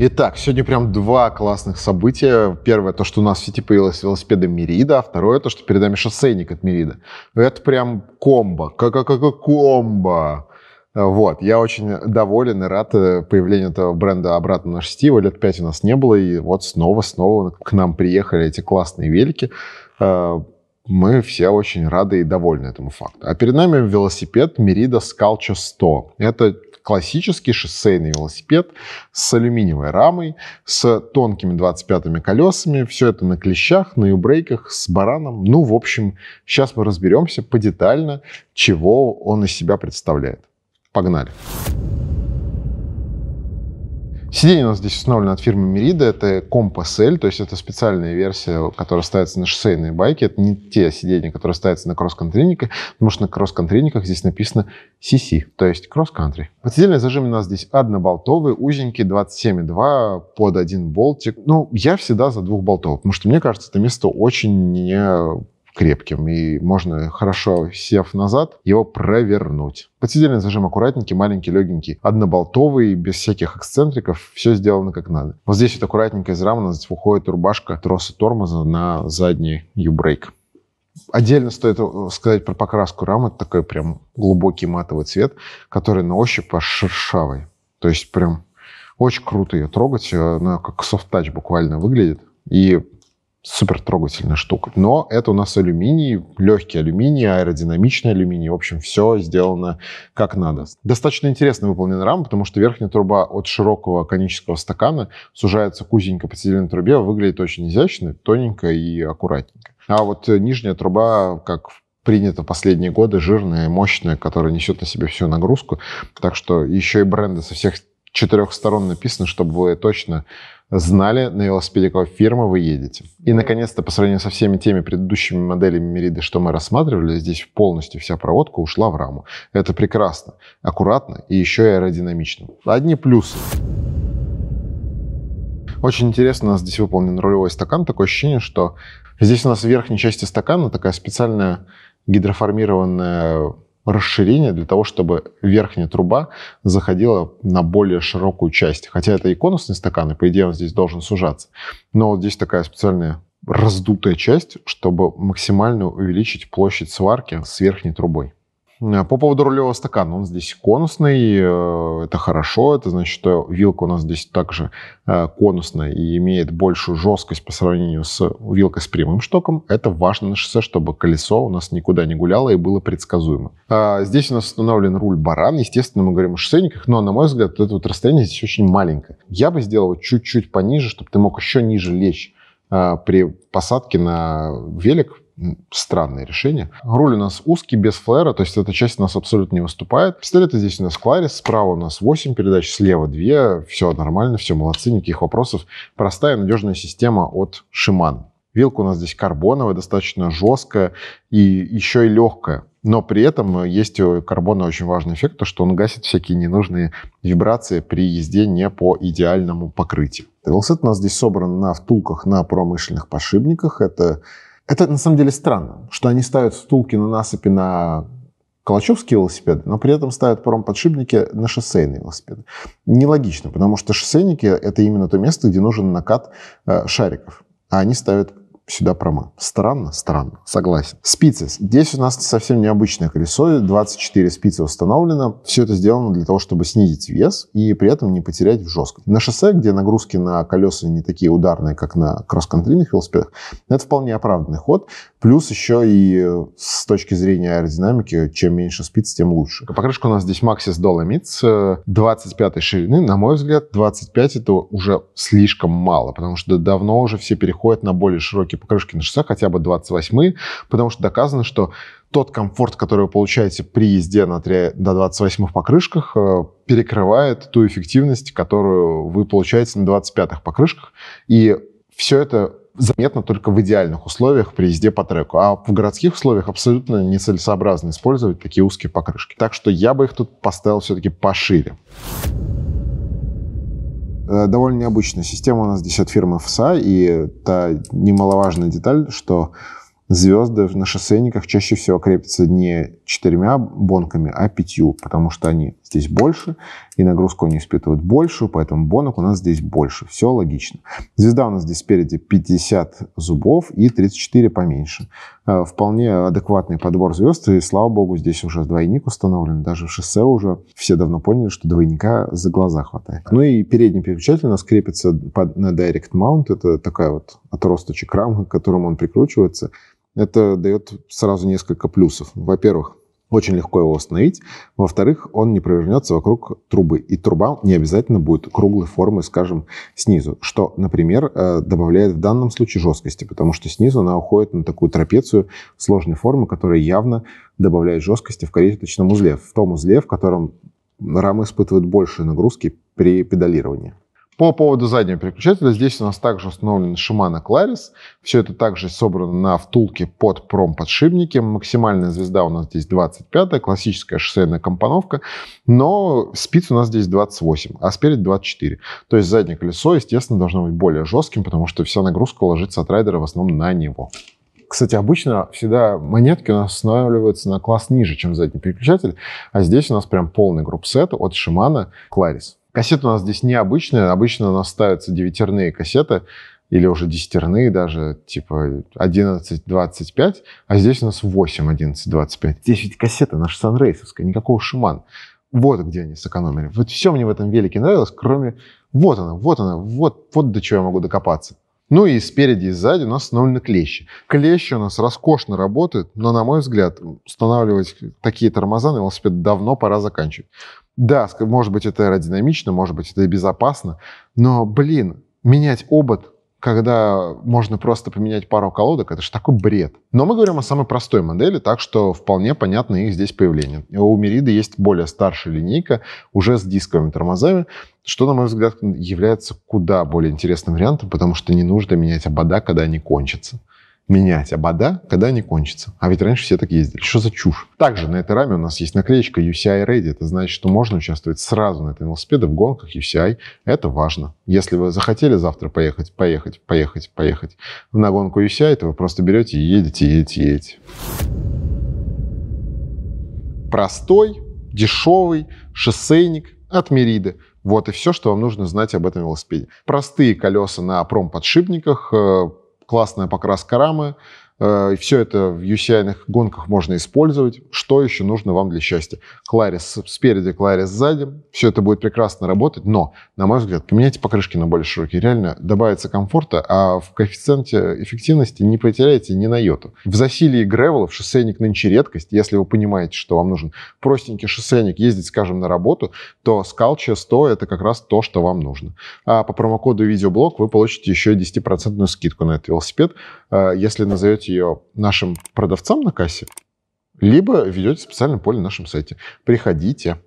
Итак, сегодня прям два классных события. Первое, то, что у нас в сети появилась велосипеды Мирида, а второе, то, что перед нами шоссейник от Мирида. Это прям комбо, как как как комбо. Вот, я очень доволен и рад э, появлению этого бренда обратно на нашей сети. Его лет пять у нас не было, и вот снова-снова к нам приехали эти классные велики э, мы все очень рады и довольны этому факту. А перед нами велосипед Merida Scalcho 100. Это классический шоссейный велосипед с алюминиевой рамой, с тонкими 25-ми колесами. Все это на клещах, на юбрейках, с бараном. Ну, в общем, сейчас мы разберемся по детально, чего он из себя представляет. Погнали! Погнали! Сиденье у нас здесь установлено от фирмы Merida, это Compass L, то есть это специальная версия, которая ставится на шоссейные байки, это не те сиденья, которые ставятся на кросс-контрейниках, потому что на кросс-контрейниках здесь написано CC, то есть кросс-кантри. Подседельные зажимы у нас здесь одноболтовые, узенькие, 27,2 под один болтик. Ну, я всегда за двухболтовый, потому что мне кажется, это место очень не крепким, и можно хорошо, сев назад, его провернуть. Подседельный зажим аккуратненький, маленький, легенький, одноболтовый, без всяких эксцентриков, все сделано как надо. Вот здесь вот аккуратненько из рамы уходит рубашка троса тормоза на задний юбрейк. Отдельно стоит э, сказать про покраску рамы. Это такой прям глубокий матовый цвет, который на ощупь аж шершавый. То есть прям очень круто ее трогать. Э, она как софт-тач буквально выглядит. И супер трогательная штука. Но это у нас алюминий, легкий алюминий, аэродинамичный алюминий. В общем, все сделано как надо. Достаточно интересно выполнена рама, потому что верхняя труба от широкого конического стакана сужается к узенькой подседельной трубе, а выглядит очень изящно, тоненько и аккуратненько. А вот э, нижняя труба, как в принято последние годы, жирная, мощная, которая несет на себе всю нагрузку. Так что еще и бренды со всех четырех сторон написано, чтобы вы точно знали, на велосипеде какой фирмы вы едете. И, наконец-то, по сравнению со всеми теми предыдущими моделями Мериды, что мы рассматривали, здесь полностью вся проводка ушла в раму. Это прекрасно, аккуратно и еще и аэродинамично. Одни плюсы. Очень интересно, у нас здесь выполнен рулевой стакан. Такое ощущение, что здесь у нас в верхней части стакана такая специальная гидроформированная расширение для того, чтобы верхняя труба заходила на более широкую часть. Хотя это и конусный стакан, и по идее он здесь должен сужаться. Но вот здесь такая специальная раздутая часть, чтобы максимально увеличить площадь сварки с верхней трубой. Э, по поводу рулевого стакана, он здесь конусный, э, это хорошо, это значит, что вилка у нас здесь также э, конусная и имеет большую жесткость по сравнению с вилкой с прямым штоком. Это важно на шоссе, чтобы колесо у нас никуда не гуляло и было предсказуемо. Здесь у нас установлен руль баран, естественно, мы говорим о шоссейниках, но, на мой взгляд, это вот расстояние здесь очень маленькое. Я бы сделал чуть-чуть пониже, чтобы ты мог еще ниже лечь при посадке на велик, странное решение. Руль у нас узкий, без флера, то есть эта часть у нас абсолютно не выступает. Пистолеты здесь у нас Кларис, справа у нас 8 передач, слева 2, все нормально, все молодцы, никаких вопросов. Простая надежная система от Шиман. Вилка у нас здесь карбоновая, достаточно жесткая и еще и легкая. Но при этом есть у карбона очень важный эффект, то что он гасит всякие ненужные вибрации при езде не по идеальному покрытию. Велосет у нас здесь собран на втулках на промышленных подшипниках. Это это на самом деле странно, что они ставят стулки на насыпи на калачевские велосипеды, но при этом ставят паром-подшипники на шоссейные велосипеды. Нелогично, потому что шоссейники – это именно то место, где нужен накат э, шариков, а они ставят сюда прома. Странно? Странно. Согласен. Спицы. Здесь у нас совсем необычное колесо. 24 спицы установлено. Все это сделано для того, чтобы снизить вес и при этом не потерять в жесткость. На шоссе, где нагрузки на колеса не такие ударные, как на кросс-контрийных велосипедах, это вполне оправданный ход. Плюс еще и э, с точки зрения аэродинамики, чем меньше спиц, тем лучше. Покрышка у нас здесь Maxis Dolomits 25 э, ширины. На мой взгляд, 25 это уже слишком мало, потому что давно уже все переходят на более широкий Покрышки типа, на шоссе, хотя бы 28-е, потому что доказано, что тот комфорт, который вы получаете при езде на 3, до 28-х покрышках, э, перекрывает ту эффективность, которую вы получаете на 25-х покрышках. И все это заметно только в идеальных условиях при езде по треку. А в городских условиях абсолютно нецелесообразно использовать такие узкие покрышки. Так что я бы их тут поставил все-таки пошире. Э, довольно необычная система у нас здесь от фирмы ФСА, и та немаловажная деталь, что звезды на шоссейниках чаще всего крепятся не четырьмя бонками, а пятью, потому что они здесь больше, и нагрузку они испытывают большую, поэтому бонок у нас здесь больше. Все логично. Звезда у нас здесь спереди 50 зубов и 34 поменьше. Э, вполне адекватный подбор звезд, и слава богу, здесь уже двойник установлен. Даже в шоссе уже все давно поняли, что двойника за глаза хватает. Ну и передний переключатель у нас крепится под, на Direct Mount. Это такая вот отросточек рамы, к которому он прикручивается. Это дает сразу несколько плюсов. Во-первых, очень легко его установить. Во-вторых, он не провернется вокруг трубы. И труба не обязательно будет круглой формы, скажем, снизу. Что, например, э, добавляет в данном случае жесткости, потому что снизу она уходит на такую трапецию сложной формы, которая явно добавляет жесткости в корректочном узле. В том узле, в котором рама испытывает большие нагрузки при педалировании. По поводу заднего переключателя, здесь у нас также установлен Shimano Claris. Все это также собрано на втулке под промподшипники. Максимальная звезда у нас здесь 25 классическая шоссейная компоновка, но спиц у нас здесь 28, а спереди 24. То есть заднее колесо, естественно, должно быть более жестким, потому что вся нагрузка ложится от райдера в основном на него. Кстати, обычно всегда монетки у нас устанавливаются на класс ниже, чем задний переключатель, а здесь у нас прям полный групп сет от Shimano Claris. Кассеты у нас здесь необычные. Обычно у нас ставятся девятерные кассеты или уже десятерные даже, типа 11-25, а здесь у нас 8-11-25. Здесь ведь кассета наша санрейсовская, никакого шуман. Вот где они сэкономили. Вот все мне в этом велике нравилось, кроме вот она, вот она, вот, вот до чего я могу докопаться. Ну и спереди и сзади у нас установлены клещи. Клещи у нас роскошно работают, но, на мой взгляд, устанавливать такие тормоза на велосипед давно пора заканчивать. Да, может быть, это аэродинамично, может быть, это и безопасно, но, блин, менять обод когда можно просто поменять пару колодок, это же такой бред. Но мы говорим о самой простой модели, так что вполне понятно их здесь появление. У Мериды есть более старшая линейка, уже с дисковыми тормозами, что, на мой взгляд, является куда более интересным вариантом, потому что не нужно менять обода, когда они кончатся менять обода, а когда они кончатся. А ведь раньше все так ездили. Что за чушь? Также на этой раме у нас есть наклеечка UCI Ready. Это значит, что можно участвовать сразу на этой велосипеде в гонках UCI. Это важно. Если вы захотели завтра поехать, поехать, поехать, поехать на гонку UCI, то вы просто берете и едете, едете, едете. Простой, дешевый шоссейник от Мериды. Вот и все, что вам нужно знать об этом велосипеде. Простые колеса на промподшипниках, э, классная покраска рамы, Э, Все это в uci гонках можно использовать. Что еще нужно вам для счастья? Кларис спереди, Кларис сзади. Все это будет прекрасно работать, но, на мой взгляд, поменяйте покрышки на более широкие. Реально добавится комфорта, а в коэффициенте эффективности не потеряете ни на йоту. В засилии гревелов шоссейник нынче редкость. Если вы понимаете, что вам нужен простенький шоссейник, ездить, скажем, на работу, то Scalcia 100 — это как раз то, что вам нужно. А по промокоду видеоблог вы получите еще 10% скидку на этот велосипед, э, если назовете отдаете ее нашим продавцам на кассе, либо ведете специальное поле на нашем сайте. Приходите.